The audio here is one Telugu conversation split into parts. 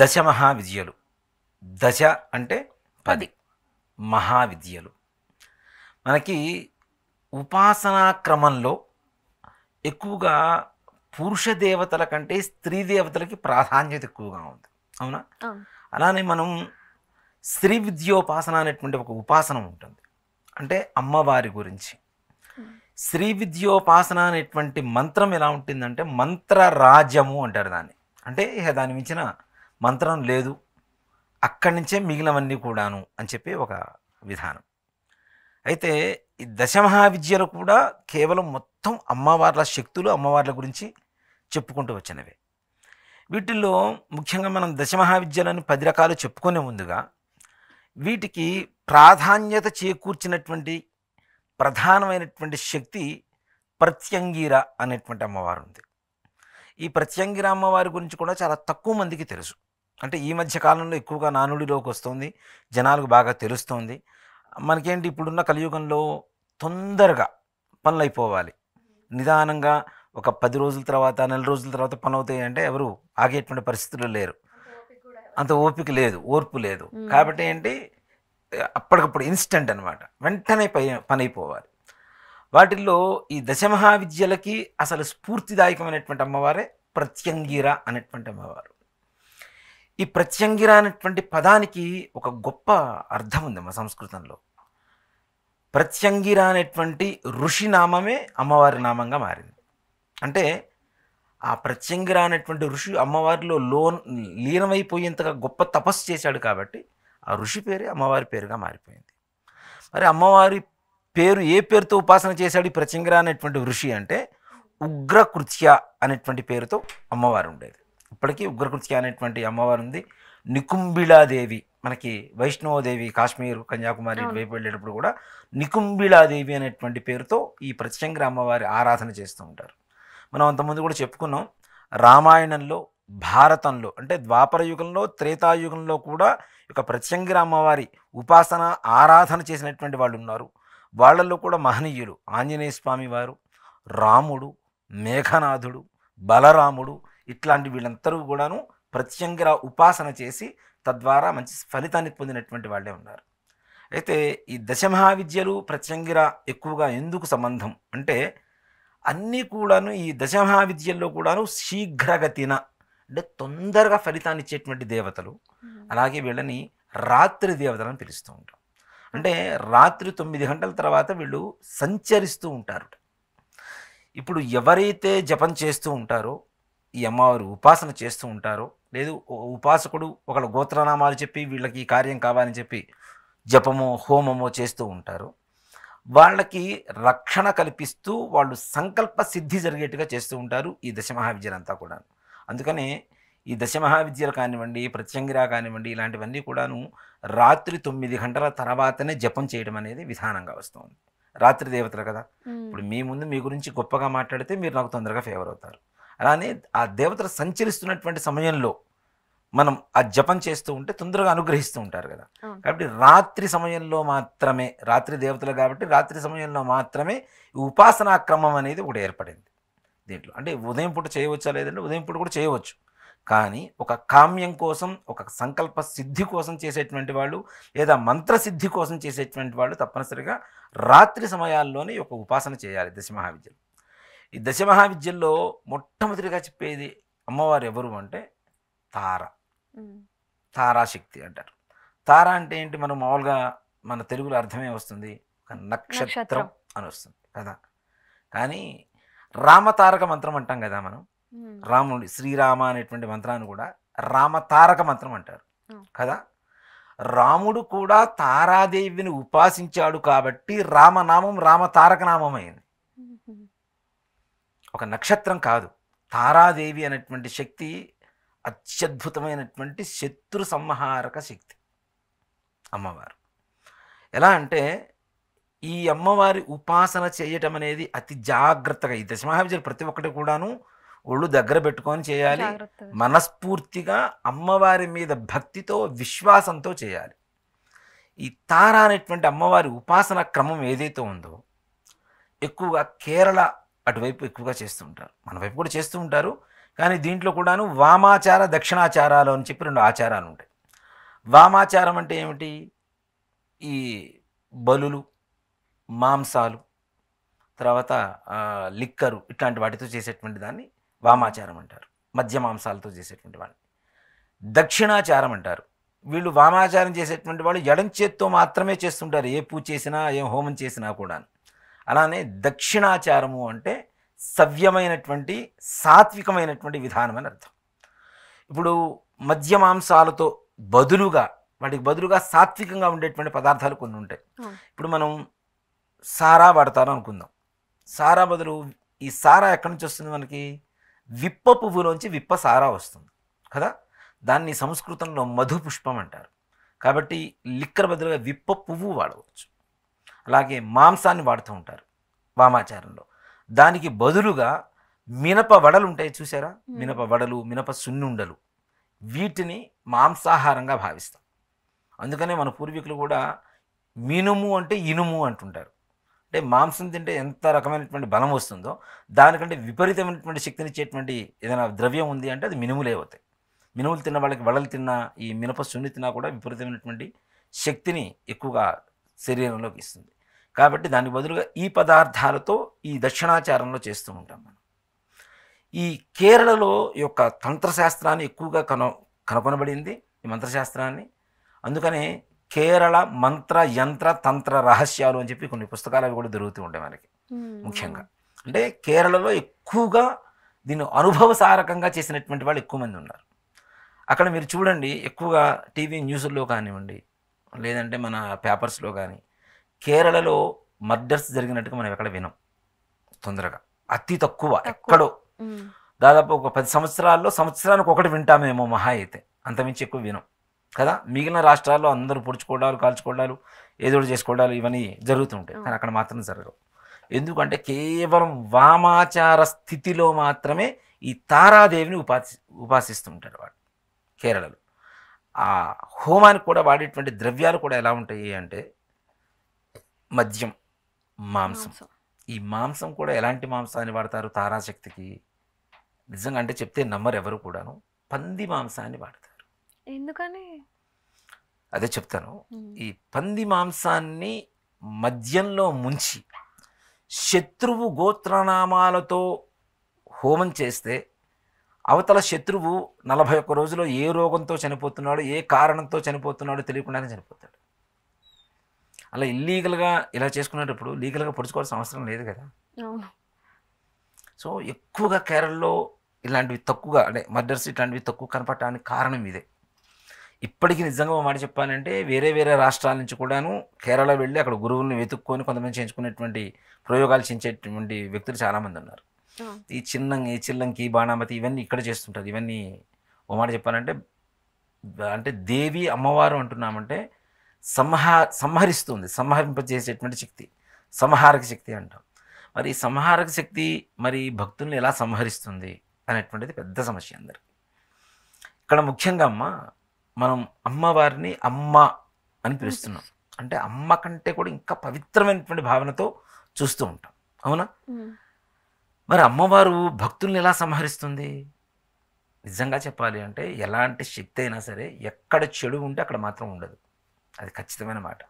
దశ మహావిద్యలు దశ అంటే పది మహావిద్యలు మనకి ఉపాసనా క్రమంలో ఎక్కువగా పురుష దేవతల కంటే స్త్రీ దేవతలకి ప్రాధాన్యత ఎక్కువగా ఉంది అవునా అలానే మనం స్త్రీ విద్యోపాసన అనేటువంటి ఒక ఉపాసన ఉంటుంది అంటే అమ్మవారి గురించి స్త్రీ విద్యోపాసన అనేటువంటి మంత్రం ఎలా ఉంటుందంటే మంత్రరాజ్యము అంటారు దాన్ని అంటే దాని మించిన మంత్రం లేదు అక్కడి నుంచే మిగిలినవన్నీ కూడాను అని చెప్పి ఒక విధానం అయితే ఈ దశమహా విద్యలు కూడా కేవలం మొత్తం అమ్మవార్ల శక్తులు అమ్మవార్ల గురించి చెప్పుకుంటూ వచ్చినవే వీటిల్లో ముఖ్యంగా మనం దశమహా విద్యలను పది రకాలు చెప్పుకునే ముందుగా వీటికి ప్రాధాన్యత చేకూర్చినటువంటి ప్రధానమైనటువంటి శక్తి ప్రత్యంగిర అనేటువంటి అమ్మవారు ఉంది ఈ ప్రత్యంగిర అమ్మవారి గురించి కూడా చాలా తక్కువ మందికి తెలుసు అంటే ఈ మధ్య కాలంలో ఎక్కువగా నానుడిలోకి వస్తుంది జనాలకు బాగా తెలుస్తుంది మనకేంటి ఇప్పుడున్న కలియుగంలో తొందరగా పనులు అయిపోవాలి నిదానంగా ఒక పది రోజుల తర్వాత నెల రోజుల తర్వాత పని అవుతాయి అంటే ఎవరు ఆగేటువంటి పరిస్థితులు లేరు అంత ఓపిక లేదు ఓర్పు లేదు కాబట్టి ఏంటి అప్పటికప్పుడు ఇన్స్టెంట్ అనమాట వెంటనే పై పని అయిపోవాలి వాటిల్లో ఈ దశమహావిద్యలకి అసలు స్ఫూర్తిదాయకమైనటువంటి అమ్మవారే ప్రత్యంగీర అనేటువంటి అమ్మవారు ఈ ప్రత్యంగిర అనేటువంటి పదానికి ఒక గొప్ప అర్థం ఉంది మా సంస్కృతంలో ప్రత్యంగిర అనేటువంటి ఋషి నామమే అమ్మవారి నామంగా మారింది అంటే ఆ ప్రత్యంగిర అనేటువంటి ఋషి అమ్మవారిలో లోన్ లీనమైపోయేంతగా గొప్ప తపస్సు చేశాడు కాబట్టి ఆ ఋషి పేరే అమ్మవారి పేరుగా మారిపోయింది మరి అమ్మవారి పేరు ఏ పేరుతో ఉపాసన చేశాడు ఈ ప్రత్యంగిర అనేటువంటి ఋషి అంటే ఉగ్రకృత్య అనేటువంటి పేరుతో అమ్మవారు ఉండేది ఇప్పటికీ ఉగ్రకృతి అనేటువంటి అమ్మవారు ఉంది నికుంబిళాదేవి మనకి వైష్ణవదేవి కాశ్మీర్ కన్యాకుమారి వైపు వెళ్ళేటప్పుడు కూడా నికుంబిళాదేవి అనేటువంటి పేరుతో ఈ ప్రత్యంగ్ర అమ్మవారి ఆరాధన చేస్తూ ఉంటారు మనం అంతకుముందు కూడా చెప్పుకున్నాం రామాయణంలో భారతంలో అంటే ద్వాపర యుగంలో త్రేతాయుగంలో కూడా ఒక ప్రత్యంగిర అమ్మవారి ఉపాసన ఆరాధన చేసినటువంటి వాళ్ళు ఉన్నారు వాళ్ళల్లో కూడా మహనీయులు ఆంజనేయ స్వామి వారు రాముడు మేఘనాథుడు బలరాముడు ఇట్లాంటి వీళ్ళందరూ కూడాను ప్రత్యంగా ఉపాసన చేసి తద్వారా మంచి ఫలితాన్ని పొందినటువంటి వాళ్ళే ఉన్నారు అయితే ఈ దశమహావిద్యలు ప్రత్యంగిర ఎక్కువగా ఎందుకు సంబంధం అంటే అన్నీ కూడాను ఈ దశమహావిద్యల్లో కూడాను శీఘ్రగతిన అంటే తొందరగా ఫలితాన్ని ఇచ్చేటువంటి దేవతలు అలాగే వీళ్ళని రాత్రి దేవతలను పిలుస్తూ ఉంటారు అంటే రాత్రి తొమ్మిది గంటల తర్వాత వీళ్ళు సంచరిస్తూ ఉంటారు ఇప్పుడు ఎవరైతే జపం చేస్తూ ఉంటారో ఈ అమ్మవారు ఉపాసన చేస్తూ ఉంటారో లేదు ఉపాసకుడు ఒకళ్ళ గోత్రనామాలు చెప్పి వీళ్ళకి ఈ కార్యం కావాలని చెప్పి జపమో హోమమో చేస్తూ ఉంటారు వాళ్ళకి రక్షణ కల్పిస్తూ వాళ్ళు సంకల్ప సిద్ధి జరిగేట్టుగా చేస్తూ ఉంటారు ఈ దశమహావిద్యలంతా కూడా అందుకనే ఈ దశమహావిద్యలు కానివ్వండి ప్రత్యంగిరా కానివ్వండి ఇలాంటివన్నీ కూడాను రాత్రి తొమ్మిది గంటల తర్వాతనే జపం చేయడం అనేది విధానంగా వస్తుంది రాత్రి దేవతలు కదా ఇప్పుడు మీ ముందు మీ గురించి గొప్పగా మాట్లాడితే మీరు నాకు తొందరగా ఫేవర్ అవుతారు అలానే ఆ దేవతలు సంచరిస్తున్నటువంటి సమయంలో మనం ఆ జపం చేస్తూ ఉంటే తొందరగా అనుగ్రహిస్తూ ఉంటారు కదా కాబట్టి రాత్రి సమయంలో మాత్రమే రాత్రి దేవతలు కాబట్టి రాత్రి సమయంలో మాత్రమే ఉపాసనా క్రమం అనేది ఒకటి ఏర్పడింది దీంట్లో అంటే ఉదయం పూట చేయవచ్చా లేదంటే ఉదయం పూట కూడా చేయవచ్చు కానీ ఒక కామ్యం కోసం ఒక సంకల్ప సిద్ధి కోసం చేసేటువంటి వాళ్ళు లేదా మంత్రసిద్ధి కోసం చేసేటువంటి వాళ్ళు తప్పనిసరిగా రాత్రి సమయాల్లోనే ఒక ఉపాసన చేయాలి దశ మహావిద్యలు ఈ దశ మహావిద్యల్లో మొట్టమొదటిగా చెప్పేది అమ్మవారు ఎవరు అంటే తార తారాశక్తి అంటారు తార అంటే ఏంటి మనం మామూలుగా మన తెలుగులో అర్థమే వస్తుంది నక్షత్రం అని వస్తుంది కదా కానీ రామతారక మంత్రం అంటాం కదా మనం రాముడి శ్రీరామ అనేటువంటి మంత్రాన్ని కూడా రామతారక మంత్రం అంటారు కదా రాముడు కూడా తారాదేవిని ఉపాసించాడు కాబట్టి రామనామం రామతారక నామం అయింది ఒక నక్షత్రం కాదు తారాదేవి అనేటువంటి శక్తి అత్యద్భుతమైనటువంటి శత్రు సంహారక శక్తి అమ్మవారు ఎలా అంటే ఈ అమ్మవారి ఉపాసన చేయటం అనేది అతి జాగ్రత్తగా ఈ దశమహావిద్యలు ప్రతి ఒక్కటి కూడాను ఒళ్ళు దగ్గర పెట్టుకొని చేయాలి మనస్ఫూర్తిగా అమ్మవారి మీద భక్తితో విశ్వాసంతో చేయాలి ఈ తార అనేటువంటి అమ్మవారి ఉపాసన క్రమం ఏదైతే ఉందో ఎక్కువగా కేరళ అటువైపు ఎక్కువగా చేస్తూ ఉంటారు మన వైపు కూడా చేస్తూ ఉంటారు కానీ దీంట్లో కూడాను వామాచార దక్షిణాచారాలు అని చెప్పి రెండు ఆచారాలు ఉంటాయి వామాచారం అంటే ఏమిటి ఈ బలులు మాంసాలు తర్వాత లిక్కరు ఇట్లాంటి వాటితో చేసేటువంటి దాన్ని వామాచారం అంటారు మధ్య మాంసాలతో చేసేటువంటి వాడిని దక్షిణాచారం అంటారు వీళ్ళు వామాచారం చేసేటువంటి వాళ్ళు ఎడం చేత్తో మాత్రమే చేస్తుంటారు ఏ పూజ చేసినా ఏం హోమం చేసినా కూడా అలానే దక్షిణాచారము అంటే సవ్యమైనటువంటి సాత్వికమైనటువంటి విధానం అని అర్థం ఇప్పుడు మద్య మాంసాలతో బదులుగా వాటికి బదులుగా సాత్వికంగా ఉండేటువంటి పదార్థాలు కొన్ని ఉంటాయి ఇప్పుడు మనం సారా వాడతారు అనుకుందాం సారా బదులు ఈ సారా ఎక్కడి నుంచి వస్తుంది మనకి విప్ప పువ్వులోంచి విప్ప సారా వస్తుంది కదా దాన్ని సంస్కృతంలో మధు పుష్పం అంటారు కాబట్టి లిక్కర్ బదులుగా విప్ప పువ్వు వాడవచ్చు అలాగే మాంసాన్ని వాడుతూ ఉంటారు వామాచారంలో దానికి బదులుగా మినప వడలు ఉంటాయి చూసారా మినప వడలు మినప సున్నుండలు వీటిని మాంసాహారంగా భావిస్తాం అందుకనే మన పూర్వీకులు కూడా మినుము అంటే ఇనుము అంటుంటారు అంటే మాంసం తింటే ఎంత రకమైనటువంటి బలం వస్తుందో దానికంటే విపరీతమైనటువంటి శక్తిని ఇచ్చేటువంటి ఏదైనా ద్రవ్యం ఉంది అంటే అది మినుములే అవుతాయి మినుములు తిన్న వాళ్ళకి వడలు తిన్నా ఈ మినప సున్ని తిన్నా కూడా విపరీతమైనటువంటి శక్తిని ఎక్కువగా శరీరంలోకి ఇస్తుంది కాబట్టి దానికి బదులుగా ఈ పదార్థాలతో ఈ దక్షిణాచారంలో చేస్తూ ఉంటాం మనం ఈ కేరళలో యొక్క తంత్రశాస్త్రాన్ని ఎక్కువగా కన కనుగొనబడింది ఈ మంత్రశాస్త్రాన్ని అందుకనే కేరళ మంత్ర యంత్ర తంత్ర రహస్యాలు అని చెప్పి కొన్ని పుస్తకాలు అవి కూడా దొరుకుతూ ఉంటాయి మనకి ముఖ్యంగా అంటే కేరళలో ఎక్కువగా దీన్ని అనుభవసారకంగా చేసినటువంటి వాళ్ళు ఎక్కువ మంది ఉన్నారు అక్కడ మీరు చూడండి ఎక్కువగా టీవీ న్యూస్లో కానివ్వండి లేదంటే మన పేపర్స్లో కానీ కేరళలో మర్డర్స్ జరిగినట్టుగా మనం ఎక్కడ వినం తొందరగా అతి తక్కువ ఎక్కడో దాదాపు ఒక పది సంవత్సరాల్లో సంవత్సరానికి ఒకటి వింటామేమో మహా అయితే అంతమించి ఎక్కువ వినం కదా మిగిలిన రాష్ట్రాల్లో అందరూ పొడుచుకోవడాలు కాల్చుకోవడాలు ఏదో చేసుకోవడాలు ఇవన్నీ జరుగుతుంటాయి కానీ అక్కడ మాత్రం జరగవు ఎందుకంటే కేవలం వామాచార స్థితిలో మాత్రమే ఈ తారాదేవిని ఉపాసి ఉపాసిస్తుంటారు వాడు కేరళలో ఆ హోమానికి కూడా వాడేటువంటి ద్రవ్యాలు కూడా ఎలా ఉంటాయి అంటే మద్యం మాంసం ఈ మాంసం కూడా ఎలాంటి మాంసాన్ని వాడతారు తారాశక్తికి నిజంగా అంటే చెప్తే నమ్మరు ఎవరు కూడాను పంది మాంసాన్ని వాడతారు ఎందుకని అదే చెప్తాను ఈ పంది మాంసాన్ని మద్యంలో ముంచి శత్రువు గోత్రనామాలతో హోమం చేస్తే అవతల శత్రువు నలభై ఒక్క రోజులో ఏ రోగంతో చనిపోతున్నాడో ఏ కారణంతో చనిపోతున్నాడో తెలియకుండానే చనిపోతాడు అలా ఇల్లీగల్గా ఇలా చేసుకునేటప్పుడు లీగల్గా పొడుచుకోవాల్సిన అవసరం లేదు కదా సో ఎక్కువగా కేరళలో ఇలాంటివి తక్కువగా అంటే మర్డర్స్ ఇట్లాంటివి తక్కువ కనపడటానికి కారణం ఇదే ఇప్పటికీ నిజంగా మాట చెప్పాలంటే వేరే వేరే రాష్ట్రాల నుంచి కూడాను కేరళ వెళ్ళి అక్కడ గురువుని వెతుక్కొని కొంతమంది చేయించుకునేటువంటి ప్రయోగాలు చేయించేటువంటి వ్యక్తులు చాలామంది ఉన్నారు ఈ చిన్న ఈ చిల్లంకి బాణామతి ఇవన్నీ ఇక్కడ చేస్తుంటారు ఇవన్నీ ఓ మాట చెప్పాలంటే అంటే దేవి అమ్మవారు అంటున్నామంటే సంహా సంహరిస్తుంది సంహరింపజేసేటువంటి శక్తి సంహారక శక్తి అంటాం మరి సంహారక శక్తి మరి భక్తుల్ని ఎలా సంహరిస్తుంది అనేటువంటిది పెద్ద సమస్య అందరికి ఇక్కడ ముఖ్యంగా అమ్మ మనం అమ్మవారిని అమ్మ అని పిలుస్తున్నాం అంటే అమ్మ కంటే కూడా ఇంకా పవిత్రమైనటువంటి భావనతో చూస్తూ ఉంటాం అవునా మరి అమ్మవారు భక్తుల్ని ఎలా సంహరిస్తుంది నిజంగా చెప్పాలి అంటే ఎలాంటి శక్తి అయినా సరే ఎక్కడ చెడు ఉంటే అక్కడ మాత్రం ఉండదు అది ఖచ్చితమైన మాట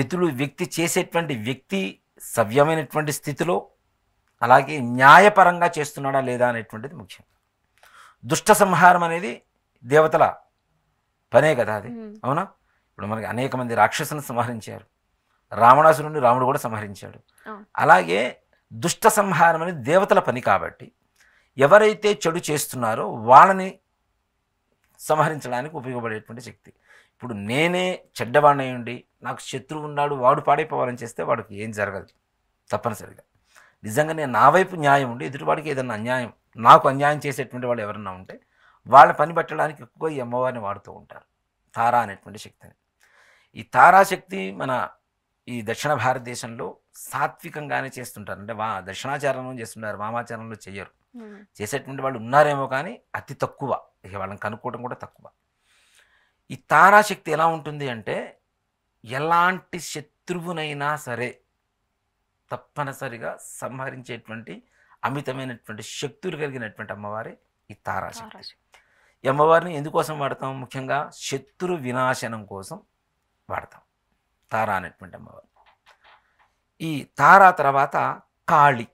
ఎదురు వ్యక్తి చేసేటువంటి వ్యక్తి సవ్యమైనటువంటి స్థితిలో అలాగే న్యాయపరంగా చేస్తున్నాడా లేదా అనేటువంటిది ముఖ్యం దుష్ట సంహారం అనేది దేవతల పనే కదా అది అవునా ఇప్పుడు మనకి అనేక మంది రాక్షసులను సంహరించారు రావణాసురుని రాముడు కూడా సంహరించాడు అలాగే దుష్ట సంహారం అనేది దేవతల పని కాబట్టి ఎవరైతే చెడు చేస్తున్నారో వాళ్ళని సంహరించడానికి ఉపయోగపడేటువంటి శక్తి ఇప్పుడు నేనే చెడ్డవాణ్ణి ఉండి నాకు శత్రువు ఉన్నాడు వాడు పాడైపోవాలని చేస్తే వాడికి ఏం జరగదు తప్పనిసరిగా నిజంగా నేను నా వైపు న్యాయం ఉండి ఎదుటివాడికి ఏదైనా అన్యాయం నాకు అన్యాయం చేసేటువంటి వాళ్ళు ఎవరన్నా ఉంటే వాళ్ళ పని పట్టడానికి ఎక్కువ ఈ అమ్మవారిని వాడుతూ ఉంటారు తారా అనేటువంటి శక్తిని ఈ తారాశక్తి మన ఈ దక్షిణ భారతదేశంలో సాత్వికంగానే చేస్తుంటారు అంటే వా దక్షిణాచారణం చేస్తుంటారు వామాచారంలో చేయరు చేసేటువంటి వాళ్ళు ఉన్నారేమో కానీ అతి తక్కువ ఇక వాళ్ళని కనుక్కోవడం కూడా తక్కువ ఈ తారాశక్తి ఎలా ఉంటుంది అంటే ఎలాంటి శత్రువునైనా సరే తప్పనిసరిగా సంహరించేటువంటి అమితమైనటువంటి శక్తులు కలిగినటువంటి అమ్మవారి ఈ తారాశక్తి ఈ అమ్మవారిని ఎందుకోసం వాడతాం ముఖ్యంగా శత్రు వినాశనం కోసం వాడతాం తారా అనేటువంటి అమ్మవారు ఈ తారా తర్వాత కాళి